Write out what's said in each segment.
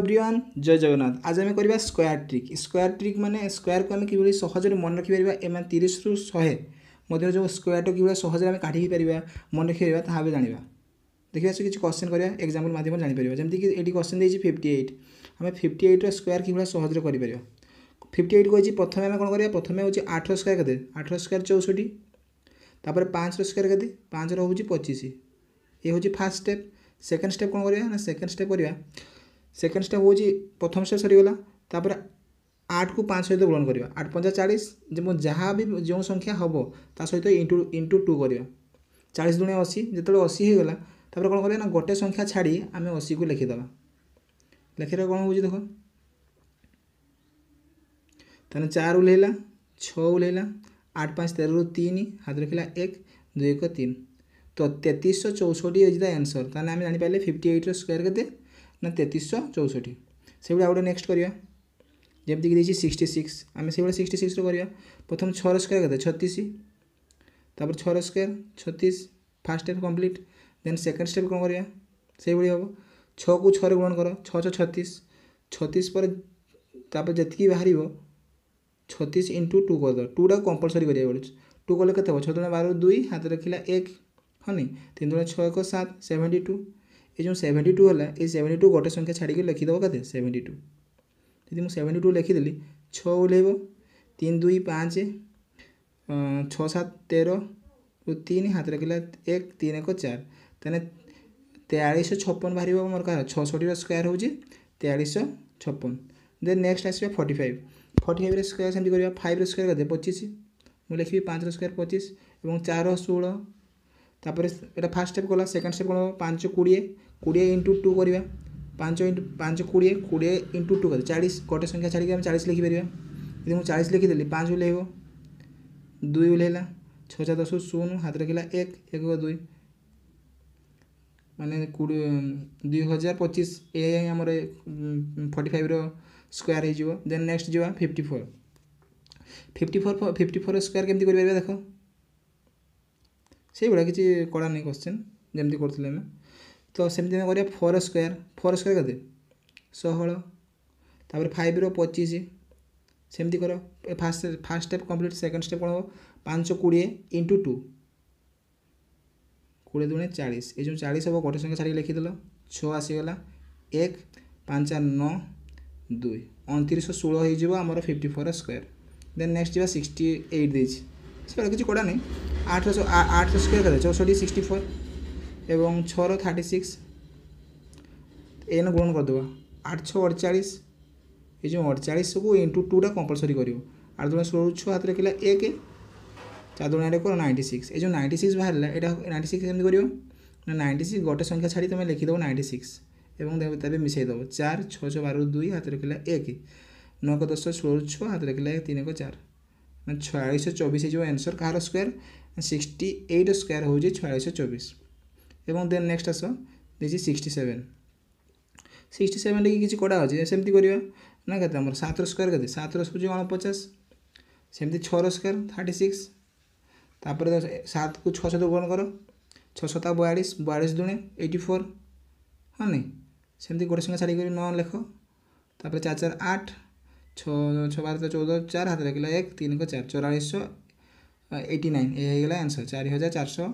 everyone জয় জগন্নাথ আজ আমি করা স্কোয়ার ট্রিক স্কোয়ার ট্রিক মানে স্কোয়ারকে আমি কিভাবে সহজে মনে রাখিপার এমন তিরিশ রু শহে মধ্যে যে স্কোয়ারটা কিভাবে সহজে আমি কাঠিকি পারা মনে রাখিপার তাহা আমি জাঁয়া ଦେଖିବା ସେ କିଛି କ୍ୱେଶ୍ଚନ୍ କରିବା ଏକ୍ଜାମ୍ପଲ୍ ମାଧ୍ୟମରେ ଜାଣିପାରିବା ଯେମିତିକି ଏଠି କ୍ୱେଶ୍ଚନ୍ ଦେଇଛି ଫିଫ୍ଟି ଏଇଟ୍ ଆମେ ଫିଫ୍ଟି ଏଇଟ୍ର ସ୍କୋୟାର୍ କିଭଳିଆ ସହଜରେ କରିପାରିବା ଫିଫ୍ଟି ଏଇଟ୍ କହିଛି ପ୍ରଥମେ ଆମେ କ'ଣ କରିବା ପ୍ରଥମେ ହେଉଛି ଆଠର ସ୍କୋୟାର୍ କେତେ ଆଠର ସ୍କୋୟାର୍ ଚଉଷଠି ତାପରେ ପାଞ୍ଚର ସ୍କୋୟାର୍ କେତେ ପାଞ୍ଚର ହେଉଛି ପଚିଶ ଏ ହେଉଛି ଫାର୍ଷ୍ଟ ଷ୍ଟେପ୍ ସେକେଣ୍ଡ ଷ୍ଟେପ୍ କ'ଣ କରିବା ନା ସେକେଣ୍ଡ ଷ୍ଟେପ୍ କରିବା সেকেন্ড স্টেপ ହେଉଛି ପ୍ରଥମ ସ୍ଟେପ୍ ସରିଗଲା ତାପରେ ଆଠକୁ ପାଞ୍ଚ ସହିତ ଗୁଣନ କରିବା ଆଠ ପଞ୍ଚା ଚାଳିଶ ଏବଂ ଯାହା ବି ଯେଉଁ ସଂଖ୍ୟା ହେବ ତା ସହିତ ଇଣ୍ଟୁ ଇଣ୍ଟୁ ଟୁ କରିବା ଚାଳିଶ ଦୁଣେ ଅଶୀ ଯେତେବେଳେ ଅଶୀ ହୋଇଗଲା ତାପରେ କ'ଣ କରିବା ନା ଗୋଟେ ସଂଖ୍ୟା ଛାଡ଼ି ଆମେ ଅଶୀକୁ ଲେଖିଦେବା ଲେଖିଲେ କ'ଣ ହେଉଛି ଦେଖ ତାହେଲେ ଚାର ଓହ୍ଲେଇଲା ଛଅ ଓହ୍ଲେଇଲା ଆଠ ପାଞ୍ଚ ତେରରୁ ତିନି ହାତ ରଖିଲା ଏକ ଦୁଇ ଏକ ତିନି ତ ତେତିଶଶହ ଚଉଷଠି ଇଜ୍ ଦ ଆନ୍ସର୍ ତାହେଲେ ଆମେ ଜାଣିପାରିଲେ ଫିଫ୍ଟି ଏଇଟ୍ର ସ୍କୋୟାର୍ କେତେ ना तेतीस चौसठ से भाई आगे नेक्स्ट करवा जमीक सिक्सटी सिक्स आम से सिक्सटी सिक्स करवा प्रथम छर स्क्वयर क्या छतीस तापर छर स्क्वयर छतीस first step complete then second step कौन करवा से भाई हम छः को छः कर छः छः छतीस छतीस पर जी बाहर छतीस इंटु टू कर करद टूटा कंपलसरी करा पड़े टू कले कत छः बार दुई हाथ रखा एक हाँ नहीं तीन दिन छः एक सात सेवेन्टी टू ଏ ଯେଉଁ ସେଭେଣ୍ଟି ଟୁ ହେଲା ଏଇ ସେଭେଣ୍ଟି ଟୁ ଗୋଟେ ସଂଖ୍ୟା ଛାଡ଼ିକି ଲେଖିଦେବ କେତେ ସେଭେଣ୍ଟି ଟୁ ଯଦି ମୁଁ ସେଭେଣ୍ଟି ଟୁ ଲେଖିଦେଲି ଛଅ ଓହ୍ଲେଇବ ତିନି ଦୁଇ ପାଞ୍ଚ ଛଅ ସାତ ତେର ତିନି ହାତ ରଖିଲା ଏକ ତିନି ଏକ ଚାରି ତାହେଲେ ତେୟାଳିଶହ ଛପନ ବାହାରିବ ମୋର କାହାର ଛଅଷଠିର ସ୍କୋୟାର ହେଉଛି ତେୟାଳିଶହ ଛପନ ଦେନ୍ ନେକ୍ସଟ ଆସିବା ଫର୍ଟି ଫାଇଭ୍ ଫର୍ଟି ଫାଇଭ୍ରେ ସ୍କୋୟାର ସେମିତି କରିବା ଫାଇଭ୍ର ସ୍କୋୟାର କେତେ ପଚିଶ ମୁଁ ଲେଖିବି ପାଞ୍ଚର ସ୍କୋୟାର ପଚିଶ ଏବଂ ଚାର ଷୋହଳ ତାପରେ ଏଇଟା ଫାର୍ଷ୍ଟ ଷ୍ଟେପ୍ ଗଲା ସେକେଣ୍ଡ ଷ୍ଟେପ୍ କ'ଣ ପାଞ୍ଚ କୋଡ଼ିଏ কোড়িয়ে ইন্টু টু করা পাঁচ ইন্টু পাঁচ কোড়িয়ে কোড়িয়ে ইন্টু টু করে চাশ গোটে সংখ্যা ছাড়িকি আমি চাশ লিখিপার যদি মু চাশ লিখিদেলি পাঁচ ওহ্লাইব দুই ওহ্লাইলা ছচা দশ শূন্য হাত রাখিলা এক এক দুই মানে কোড়ি দুই হাজার পঁচিশ এ আমার ফর্টি ফাইভর স্কোয়ার হয়ে দেন নেক্সট যা fifty four fifty four fifty four square কেমি করে দেখ সেইভাবে কিছু কড়া নেই কোশ্চেন যেমনি করলে আমি ତ ସେମିତି ଆମେ କରିବା ଫୋର୍ ସ୍କୋୟାର୍ ଫୋର୍ ସ୍କୋୟାର୍ କେତେ ଷୋହଳ ତାପରେ ଫାଇଭ୍ର ପଚିଶ ସେମିତି କର first first step complete second step କ'ଣ ହେବ ପାଞ୍ଚ କୋଡ଼ିଏ ଇଣ୍ଟୁ ଟୁ କୋଡ଼ିଏ ଦୁଣେ ଚାଳିଶ ଏ ଯେଉଁ ଚାଳିଶ ହେବ ଗୋଟେ ସଂଖ୍ୟା ଛାଡ଼ିକି ଲେଖିଦେଲ ଛଅ ଆସିଗଲା ଏକ ପାଞ୍ଚ ନଅ ଦୁଇ ଅଣତିରିଶହ ଷୋହଳ ହେଇଯିବ ଆମର fifty four square then next ଯିବା ସିକ୍ସଟି ଏଇଟ୍ ଦେଇଛି ସେଗୁଡ଼ା କିଛି କଡ଼ା ନାହିଁ ଆଠଶହ ଆଠଶହ ସ୍କୋୟାର୍ କେତେ ଚଉଷଠି ସିକ୍ସଟି ଫୋର୍ এবং ছর থার্টি সিক্স ଏଇନା ଗ୍ରହଣ କରିଦେବା ଆଠ ଛଅ ଅଡ଼ଚାଳିଶ ଏ ଯେଉଁ ଅଡ଼ଚାଳିଶକୁ ଇଣ୍ଟୁ ଟୁଟା କମ୍ପଲସରି କରିବ ଆଠ ଦୁଣେ ଷୋହଳ ଛଅ ହାତରେ ରଖିଲା ଏକ ଚାରି ଦୁଣେ ଏକ ନାଇଣ୍ଟି ସିକ୍ସ ଏ ଯେଉଁ ନାଇଣ୍ଟି ସିକ୍ସ ବାହାରିଲା ଏଇଟା ନାଇଣ୍ଟି ସିକ୍ସ କେମିତି କରିବ ନା ନାଇଣ୍ଟି ସିକ୍ସ ଗୋଟେ ସଂଖ୍ୟା ଛାଡ଼ି ତୁମେ ଲେଖିଦେବ ନାଇଣ୍ଟି ସିକ୍ସ ଏବଂ ତେବେ ମିଶାଇ ଦେବ ଚାରି ଛଅ ଛଅ ବାର ଦୁଇ ହାତରେ ରଖିଲା ଏକ ନଅ ଏକ ଦଶ ଷୋହଳ ଛଅ ହାତରେ ରଖିଲା ଏକ ତିନି ଏକ ଚାରି ମାନେ ଛୟାଳିଶହ ଚବିଶ ହେଇଯିବ ଆନ୍ସର୍ କାହାର ସ୍କୋୟାର ସିକ୍ସଟି ଏଇଟ୍ ସ୍କୋୟାର ହେଉଛି ଛୟାଳିଶହ ଚବିଶ এবং দেন ନେକ୍ସଟ ଆସ ଦେଇଛି ସିକ୍ସଟି ସେଭେନ୍ ସିକ୍ସଟି ସେଭେନ୍ରେ କିଛି କଡ଼ା ଅଛି ସେମିତି କରିବା ନା କେତେ ଆମର ସାତର ସ୍କୋୟାର କେତେ ସାତର ହେଉଛି ଅଣପଚାଶ ସେମିତି ଛଅର ସ୍କୋୟାର ଥାର୍ଟି ସିକ୍ସ ତାପରେ ସାତକୁ ଛଅ ସହିତ ଗୁଣ କର ଛଅ ସତା ବୟାଳିଶ ବୟାଳିଶ ଦୁଣେ ଏଇଟି ଫୋର୍ ହଁ ନାଇଁ ସେମିତି ଗୋଟେ ସଂଖ୍ୟା ଛାଡ଼ିକରି ନଅ ଲେଖ ତାପରେ ଚାରି ଚାରି ଆଠ ଛଅ ଛଅ ବାର ଚଉଦ ଚାରି ହାତ ଲେଖିଲା ଏକ ତିନି ଏକ ଚାରି ଚଉରାଳିଶଶହ ଏଇଟି ନାଇନ୍ ଏ ହେଇଗଲା ଆନ୍ସର୍ ଚାରି ହଜାର ଚାରିଶହ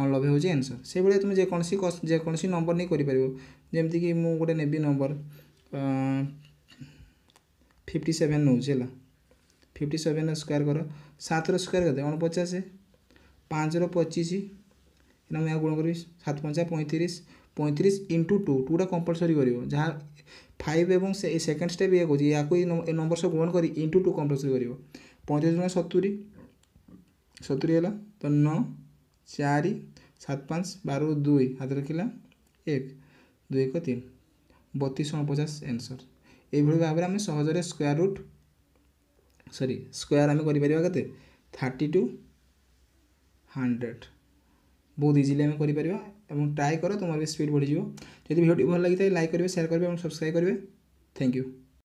ଲଭ୍ ହେଉଛି ଏନ୍ସର୍ ସେଇଭଳିଆ ତୁମେ ଯେକୌଣସି ଯେକୌଣସି ନମ୍ବର ନେଇ କରିପାରିବ ଯେମିତିକି ମୁଁ ଗୋଟେ ନେବି ନମ୍ବର ଫିଫ୍ଟି ସେଭେନ୍ ନେଉଛି ହେଲା ଫିଫ୍ଟି ସେଭେନ୍ର ସ୍କୋୟାର୍ କର ସାତର ସ୍କୋୟାର୍ କେତେ ଅଣପଚାଶ ପାଞ୍ଚର ପଚିଶ ଏଇନା ମୁଁ ଏହା ଗୁଣ କରିବି ସାତ ପଞ୍ଚା ପଇଁତିରିଶ ପଇଁତିରିଶ ଇଣ୍ଟୁ ଟୁ ଟୁଟା କମ୍ପଲସରି କରିବ ଯାହା ଫାଇଭ୍ ଏବଂ ସେ ସେକେଣ୍ଡ ଷ୍ଟେପ୍ ଇଏ କହୁଛି ଏହାକୁ ଏ ନମ୍ବର ସବୁ ଗୁଣ କରି ଇଣ୍ଟୁ ଟୁ କମ୍ପଲସରି କରିବ ପଇଁତିରିଶ ଟଙ୍କା ସତୁରି ସତୁରି ହେଲା ତ ନଅ ଚାରି ସାତ ପାଞ୍ଚ ବାରକୁ ଦୁଇ ହାତରେ ରଖିଲା ଏକ ଦୁଇ ଏକ ତିନି ବତିଶ ଅଣପଚାଶ ଏନ୍ସର୍ ଏଇଭଳି ଭାବରେ ଆମେ ସହଜରେ ସ୍କୋୟାର ରୁଟ୍ ସରି ସ୍କୋୟାର ଆମେ କରିପାରିବା କେତେ ଥାର୍ଟି ଟୁ ହଣ୍ଡ୍ରେଡ଼ ବହୁତ ଇଜିଲି ଆମେ କରିପାରିବା এবং ট্রাই করো তোমার স্পিড বড়ে যাব যদি ভিডিওটি ভালো লাগি থাকে লাইক করবে শেয়ার করবে এবং সাবস্ক্রাইব করবে থ্যাংক ইউ